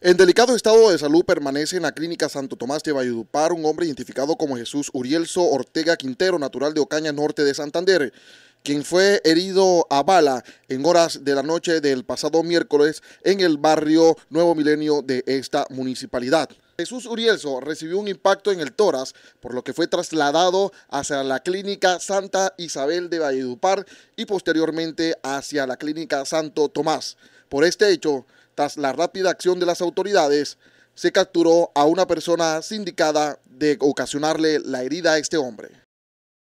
En delicado estado de salud permanece en la clínica Santo Tomás de Valledupar un hombre identificado como Jesús Urielso Ortega Quintero, natural de Ocaña Norte de Santander, quien fue herido a bala en horas de la noche del pasado miércoles en el barrio Nuevo Milenio de esta municipalidad. Jesús Urielso recibió un impacto en el toras, por lo que fue trasladado hacia la clínica Santa Isabel de Valledupar y posteriormente hacia la clínica Santo Tomás. Por este hecho, tras la rápida acción de las autoridades, se capturó a una persona sindicada de ocasionarle la herida a este hombre.